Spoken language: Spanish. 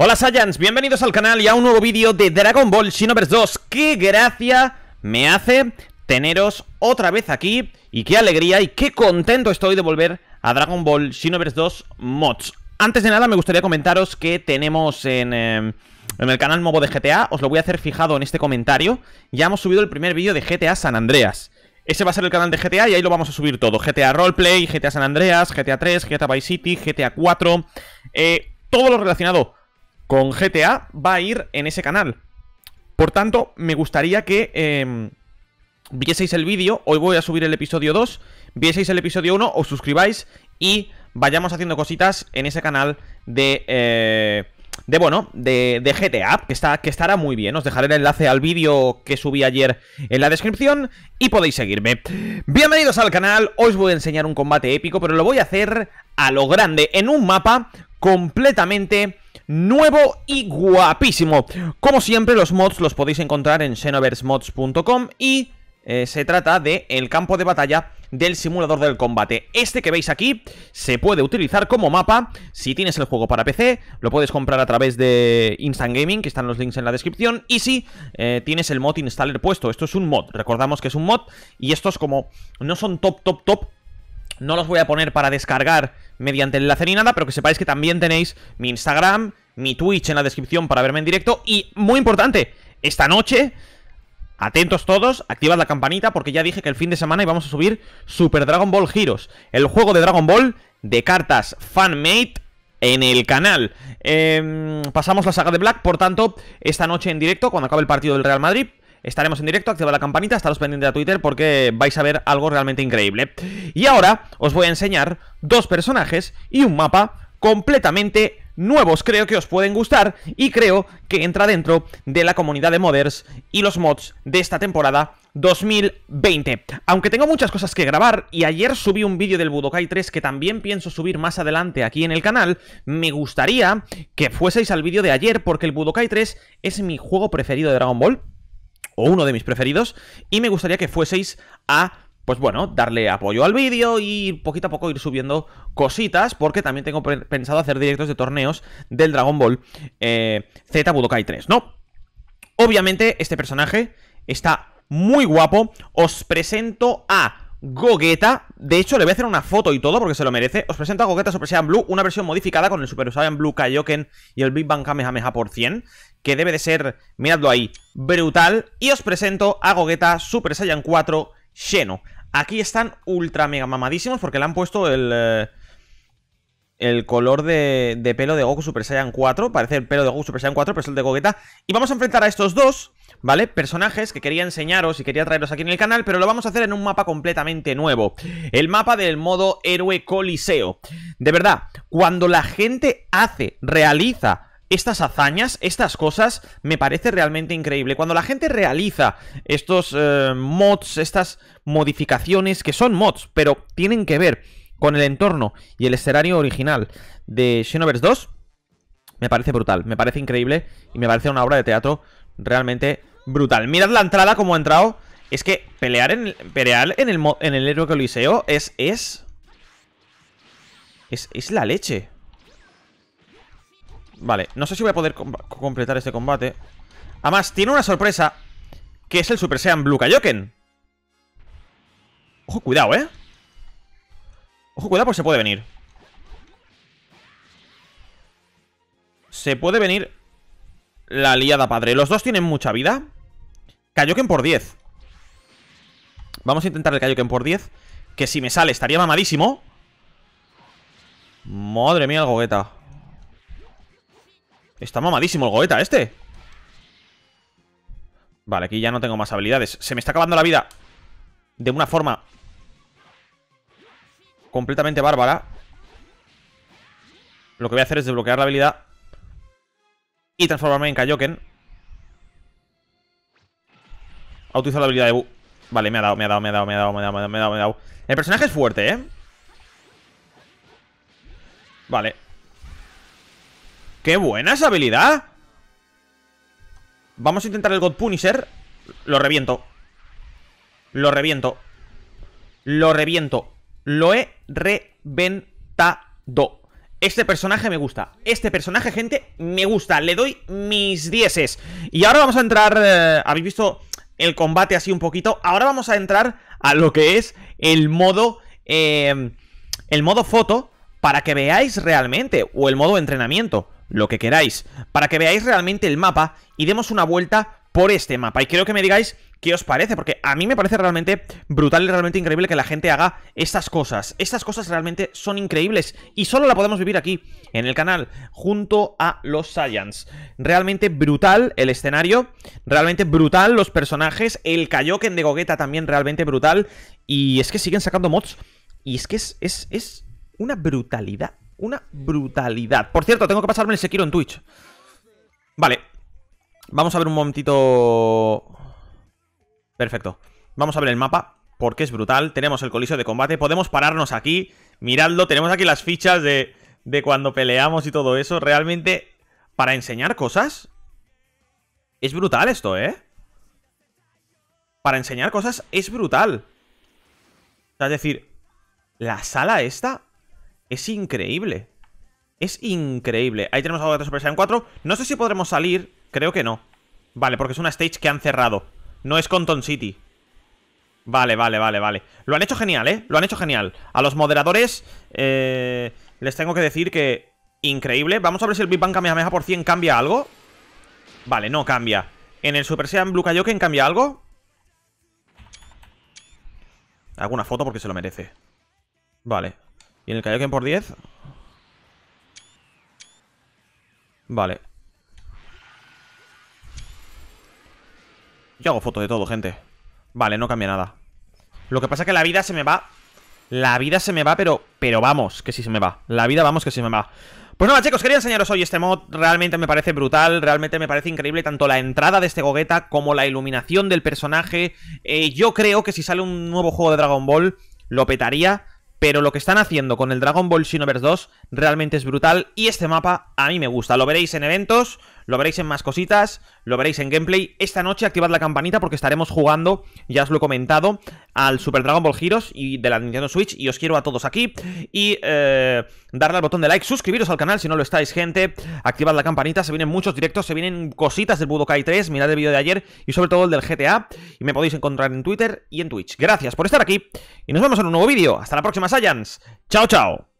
Hola Saiyans, bienvenidos al canal y a un nuevo vídeo de Dragon Ball Xenoverse 2 ¡Qué gracia me hace teneros otra vez aquí! Y qué alegría y qué contento estoy de volver a Dragon Ball Xenoverse 2 Mods Antes de nada me gustaría comentaros que tenemos en... Em, en el canal Mogo de GTA, os lo voy a hacer fijado en este comentario. Ya hemos subido el primer vídeo de GTA San Andreas. Ese va a ser el canal de GTA y ahí lo vamos a subir todo. GTA Roleplay, GTA San Andreas, GTA 3, GTA Vice City, GTA 4... Eh, todo lo relacionado con GTA va a ir en ese canal. Por tanto, me gustaría que em, vieseis el vídeo, hoy voy a subir el episodio 2, vieseis el episodio 1, os suscribáis y vayamos haciendo cositas en ese canal de... Eh, de bueno, de, de, GTA, que, está, que estará muy bien. Os dejaré el enlace al vídeo que subí ayer en la descripción y podéis seguirme. Bienvenidos al canal, os voy a enseñar un combate épico, pero lo voy a hacer a lo grande, en un mapa completamente nuevo y guapísimo. Como siempre, los mods los podéis encontrar en xenoversmods.com y eh, se trata de el campo de batalla del simulador del combate. Este que veis aquí se puede utilizar como mapa si tienes el juego para PC, lo puedes comprar a través de Instant Gaming, que están los links en la descripción, y si eh, tienes el mod installer puesto, esto es un mod, recordamos que es un mod, y estos como no son top, top, top, no los voy a poner para descargar mediante enlace ni nada, pero que sepáis que también tenéis mi Instagram, mi Twitch en la descripción para verme en directo. Y muy importante, esta noche, atentos todos, activad la campanita porque ya dije que el fin de semana íbamos a subir Super Dragon Ball Heroes, el juego de Dragon Ball de cartas fanmate en el canal. Em, pasamos la saga de Black, por tanto, esta noche en directo, cuando acabe el partido del Real Madrid, estaremos en directo, activa la campanita, estaros pendiente a Twitter porque vais a ver algo realmente increíble. Y ahora os voy a enseñar dos personajes y un mapa completamente nuevos, creo que os pueden gustar y creo que entra dentro de la comunidad de modders y los mods de esta temporada 2020. Aunque tengo muchas cosas que grabar y ayer subí un vídeo del Budokai 3 que también pienso subir más adelante aquí en el canal, me gustaría que fueseis al vídeo de ayer porque el Budokai 3 es mi juego preferido de Dragon Ball o uno de mis preferidos, y me gustaría que fueseis a pues bueno, darle apoyo al vídeo y poquito a poco ir subiendo cositas, porque también tengo pensado hacer directos de torneos del Dragon Ball eh, Z Budokai 3, ¿no? Obviamente, este personaje está muy guapo. Os presento a Gogeta. De hecho, le voy a hacer una foto y todo porque se lo merece. Os presento a Gogeta Super Saiyan Blue, una versión modificada con el Super Saiyan Blue Kaioken y el Big Bang Kamehameha por 100, que debe de ser, miradlo ahí, brutal. Y os presento a Gogeta Super Saiyan 4 Xeno. Aquí están ultra mega mamadísimos porque le han puesto el... Eh, el color de, pelo de Goku Super Saiyan 4. Parece el pelo de Goku Super Saiyan 4, pero es el de Gogeta. Y vamos a enfrentar a estos dos, ¿vale? Personajes que quería enseñaros y quería traeros aquí en el canal, pero lo vamos a hacer en un mapa completamente nuevo. El mapa del modo Héroe Coliseo. De verdad, cuando la gente hace, realiza estas hazañas, estas cosas, me parece realmente increíble. Cuando la gente realiza estos eh, mods, estas modificaciones, que son mods, pero tienen que ver con el entorno y el escenario original de Xenoverse 2, me parece brutal, me parece increíble y me parece una obra de teatro realmente brutal. Mirad la entrada como ha entrado. Es que pelear en, pelear en el, en el héroe coliseo es, es... Es... la leche. Vale, no sé si voy a poder completar este combate. Además, tiene una sorpresa, que es el Super Sean Blue Kaioken. Ojo, cuidado, ¿eh? Ojo, cuidado porque se puede venir Se puede venir La liada padre Los dos tienen mucha vida Kaioken por 10 Vamos a intentar el Kaioken por 10 Que si me sale estaría mamadísimo Madre mía el Goeta. Está mamadísimo el Goeta este Vale, aquí ya no tengo más habilidades Se me está acabando la vida De una forma completamente bárbara. Lo que voy a hacer es desbloquear la habilidad y transformarme en Kaioken. ha la habilidad de Bu. Vale, me ha dado, me ha dado, me ha dado, me ha dado, me ha dado, me ha dado, me ha dado, me ha dado. El personaje es fuerte, ¿eh? Vale. ¡Qué buena esa habilidad! Vamos a intentar el God Punisher. Lo reviento. Lo reviento. Lo reviento. Lo he reventado. Este personaje me gusta. Este personaje, gente, me gusta. Le doy mis dieces. Y ahora vamos a entrar... Eh, Habéis visto el combate así un poquito. Ahora vamos a entrar a lo que es el modo... Em, el modo foto para que veáis realmente, o el modo entrenamiento, lo que queráis, para que veáis realmente el mapa y demos una vuelta por este mapa. Y creo que me digáis qué os parece, porque a mí me parece realmente brutal y realmente increíble que la gente haga estas cosas. Estas cosas realmente son increíbles y solo la podemos vivir aquí, en el canal, junto a los Saiyans. Realmente brutal el escenario, realmente brutal los personajes, el Kaioken de Gogeta también realmente brutal. Y es que siguen sacando mods. Y es que es, es, es una brutalidad, una brutalidad. Por cierto, tengo que pasarme el Sekiro en Twitch. Vale, Vamos a ver un momentito... Perfecto. Vamos a ver el mapa, porque es brutal. Tenemos el coliseo de combate. Podemos pararnos aquí. Miradlo, tenemos aquí las fichas de, cuando peleamos y todo eso. Realmente, para enseñar cosas... Es brutal esto, ¿eh? Para enseñar cosas es brutal. Es decir, la sala esta es increíble. Es increíble. Ahí tenemos algo de Super Saiyan 4. No sé si podremos salir Creo que no. Vale, porque es una stage que han cerrado. No es Conton City. Vale, vale, vale, vale. Lo han hecho genial, ¿eh? Lo han hecho genial. A los moderadores eh, les tengo que decir que... Increíble. Vamos a ver si el Big Bang Kamehameha por 100 cambia algo. Vale, no cambia. ¿En el Super Saiyan Blue Kaioken cambia algo? Hago una foto porque se lo merece. Vale. ¿Y en el Kaioken por 10? Vale. Yo hago foto de todo, gente Vale, no cambia nada Lo que pasa es que la vida se me va La vida se me va, pero, pero vamos Que si sí se me va La vida vamos que si se me va pues nada chicos, quería enseñaros hoy este mod, realmente me parece brutal, realmente me parece increíble tanto la entrada de este Gogueta como la iluminación del personaje. Eh, yo creo que si sale un nuevo juego de Dragon Ball, lo petaría, pero lo que están haciendo con el Dragon Ball Xenoverse 2 realmente es brutal y este mapa a mí me gusta. Lo veréis en eventos, lo veréis en más cositas, lo veréis en gameplay. Esta noche activad la campanita porque estaremos jugando, ya os lo he comentado, al Super Dragon Ball Heroes y de la Nintendo Switch. Y os quiero a todos aquí. Y eh, darle al botón de like, suscribiros al canal si no lo estáis, gente. Activad la campanita, se vienen muchos directos, se vienen cositas del Budokai 3. Mirad el vídeo de ayer y sobre todo el del GTA. Y me podéis encontrar en Twitter y en Twitch. Gracias por estar aquí y nos vemos en un nuevo vídeo. Hasta la próxima, Saiyans. Chao, chao.